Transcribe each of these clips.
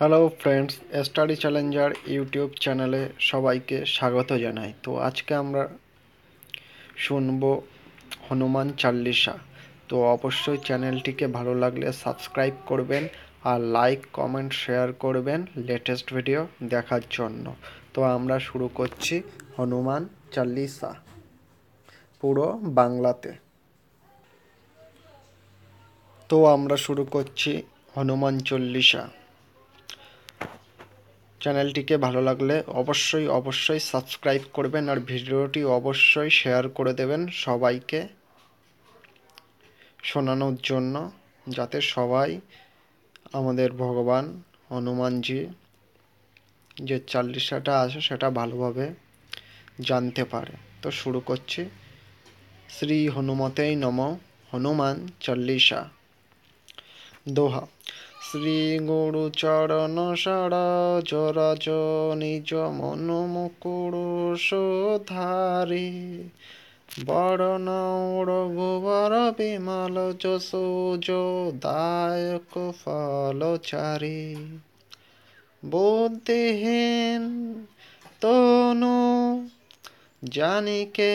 hello friends study challenger YouTube চ্যানেলে সবাইকে স্বাগত জানাই তো আজকে আমরা শুনব হনুমান চাল্লিশা তো অবশ্যই চ্যানেলটিকে ভালো লাগলে সাবস্ক্রাইব করবেন আর লাইক কমেন্ট শেয়ার করবেন লেটেস্ট ভিডিও দেখার জন্য তো আমরা শুরু করছি হনুমান চাল্লিশা পুরো বাংলাতে তো আমরা শুরু করছি হনুমান চল্লিশা চ্যানেলটিকে ভালো লাগলে অবশ্যই অবশ্যই সাবস্ক্রাইব করবেন আর ভিডিওটি অবশ্যই শেয়ার করে দেবেন সবাইকে শোনানোর জন্য যাতে সবাই আমাদের ভগবান হনুমানজি যে চাল্লিশাটা আছে সেটা ভালোভাবে জানতে পারে তো শুরু করছি শ্রী হনুমতেই নম হনুমান চল্লিশা দোহা শ্রী গুরু চরণ সারা চরাচ নিজ মন মুকুর সোধারি বরণ রঘুবর বিমল যশোজ দায়ক ফল চারি বুদ্ধিহীন তনু জানিকে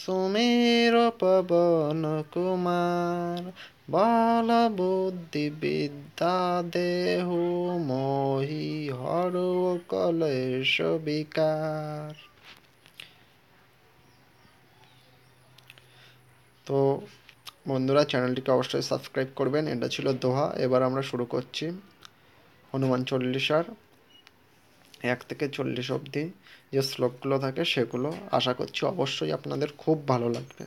সুমের পবন কুমার বল বুদ্ধি বিদ্যা দেহ মোহি হর কলেশ বিকার তো বন্ধুরা চ্যানেলটিকে অবশ্যই সাবস্ক্রাইব করবেন এটা ছিল দোহা এবার আমরা শুরু করছি হনুমান চল্লিশার এক থেকে চল্লিশ অবধি যে শ্লোকগুলো থাকে সেগুলো আশা করছি অবশ্যই আপনাদের খুব ভালো লাগবে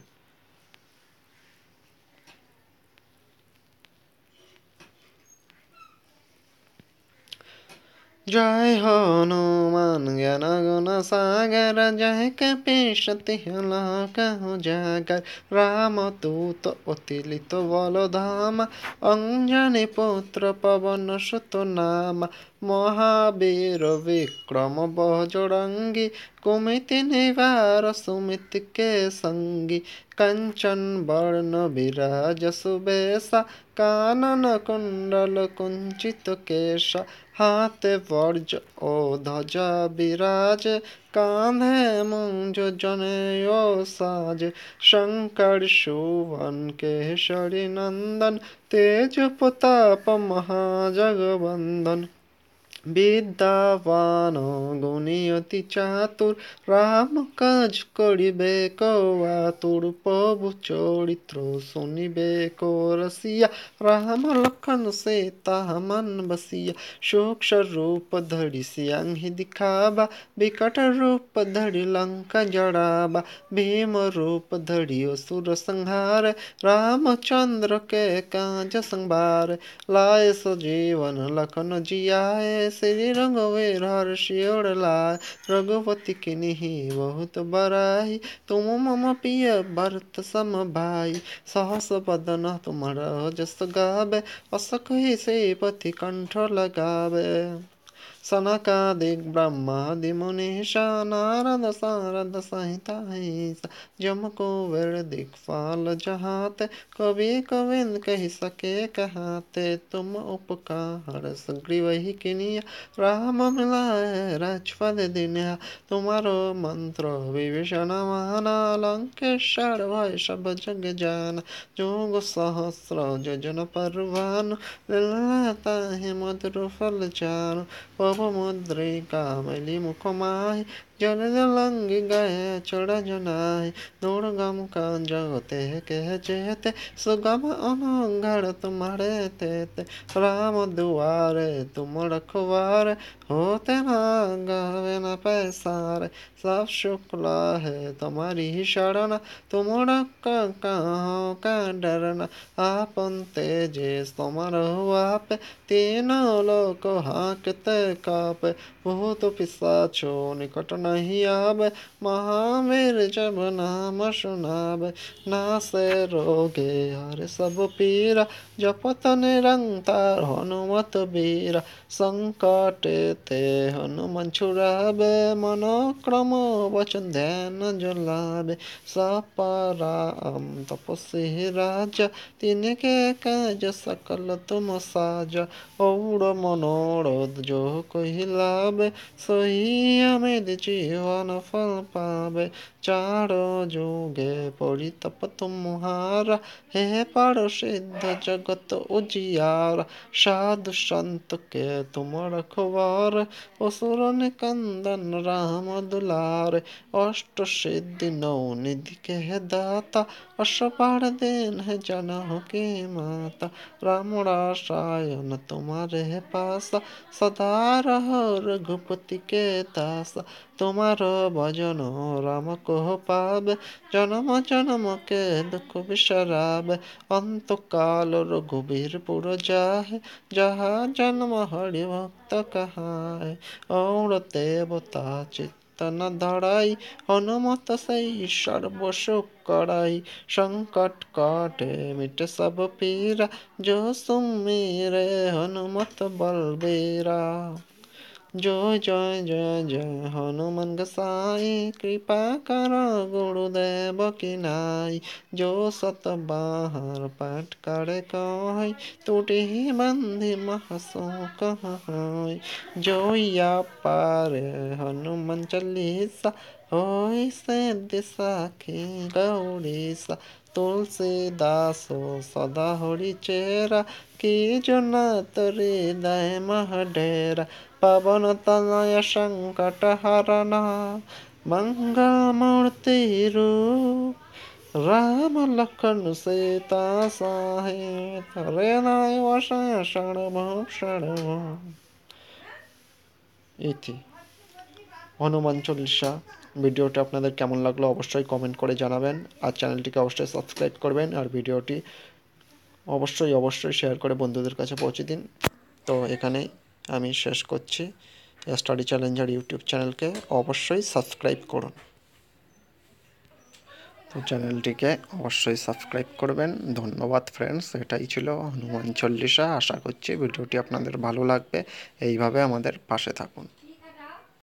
জয় হনুমান জ্ঞান গণ সাগর জয় কপিশতি লহু জাগর রাম দূত অতিলিত বল ধাম অঞ্জনি পুত্র পবন সুত নাম মহাবীর বিক্রম বজরঙ্গি কুমিতি নিবার সুমিত কে সঙ্গী কঞ্চন বর্ণ বিরাজ সুবেশা काननकुण्डलकुञ्चितकेश हाते वर्ज ओ ध्वज विराज कान्धे मुञ्जनेयो साज शङ्कर शुभन केशरी नन्दन तेजप्रताप महाजगवन्दन বিদ্যাবান গুণী অতি চাতুর রাম কাজ করিবে কাতুর প্রভু চরিত্র শুনিবে কো রসিয়া রাম লক্ষণ সে তাহা মন বসিয়া সূক্ষ রূপ ধরি সিয়াংহি দিখাবা বিকট रूप धरि लंका जड़ाबा भीम रूप धरि असुर संहार रामचंद्र के काज संभार लाए सजीवन लखन जियाए श्री रघुवीर हर्षि उड़लाय रघुपति की निहि बहुत बराई तुम मम प्रिय भरत सम भाई सहस बदन तुम जस गावे असक ही से पति कंठ लगावे मुनिषा नारद सारद संहिता जम को वर दिग्पाल जहात कवि कविंद कह सके कहते तुम उपकार ही किनिया राम मिला राजपद दिनिया तुम्हारो मंत्र विभीषण महाना लंकेश्वर भय सब जग जान जोग सहस्र जो जन परवान है मधुर फल जान ಮುದ್ರಿಕಾ ಮಲಿ ಮುಖಮಾಯಿ ಜಲಜಲಂಗಿ ಗಾಯ ಚೊಡಜನಾಯ ನೋಡಗಮ ಕಾಂಜೋತೆ कहते सुगम अनंगर तुम्हारे तेते राम दुआरे तुम रखवार होते ना गावे न पैसार सब शुक्ला है तुम्हारी ही शरण तुम कहो का डरना आपन तेजे तुम्हार हुआ पे तीनों लोग हाँकते कापे भूत पिसा छो निकट नहीं आब महावीर जब नाम सुनाब ना से रोगे हर सब पीरा जपत निरंतर हनुमत बीरा संकट ते हनुमान छुड़ाबे मनोक्रम वचन ध्यान जुलाब सपराम तपस्वी तीन के काज सकल तुम साज और मनोरथ जो कहिलाबे सही हमें जी जीवन फल पावे चारो जोगे पड़ी तप तुम्हारा हे पड़ो सिद्ध जगत उजियार साधु संत के तुम रखवार असुर कंदन राम दुलार अष्ट सिद्धि नौ निधि के दाता अशपार देन है जन के माता राम रासायन तुम्हारे पास सदा रह रघुपति के दास তোমার ভজন রাম কোহ পাব জনম জনমকে দুঃখ বিশরাব অন্তকাল রঘুবীর পুর যাহ যাহা জন্ম হরি ভক্ত কাহায় অৌরতেবতা দেবতা চিত্তন ধরাই হনুমত সেই সর্বসুখ করাই সংকট কটে মিট সব পীরা যো সুমীরে হনুমত বলবীরা जय जय जय जय हनुमान गसाई कृपा कर गुरुदेव की नाई जो सत बाहर पाठ करे कह टूटी ही बंदी महसो कह जो या पार हनुमान चालीसा हो से दिशा की गौरीसा तुलसीदासो सदा हरि चेरा কিছু না তরে দায় ডেরা পাবন তনয় সংকট হরণা মঙ্গল মূর্তি রূপ রাম লক্ষণ সীতা সাহে তরে নয় বসাষণ ভূষণ ইতি হনুমান চল্লিশা ভিডিওটি আপনাদের কেমন লাগলো অবশ্যই কমেন্ট করে জানাবেন আর চ্যানেলটিকে অবশ্যই সাবস্ক্রাইব করবেন আর ভিডিওটি অবশ্যই অবশ্যই শেয়ার করে বন্ধুদের কাছে পৌঁছে দিন তো এখানেই আমি শেষ করছি স্টাডি চ্যালেঞ্জার ইউটিউব চ্যানেলকে অবশ্যই সাবস্ক্রাইব করুন তো চ্যানেলটিকে অবশ্যই সাবস্ক্রাইব করবেন ধন্যবাদ ফ্রেন্ডস এটাই ছিল হনুমান চল্লিশা আশা করছি ভিডিওটি আপনাদের ভালো লাগবে এইভাবে আমাদের পাশে থাকুন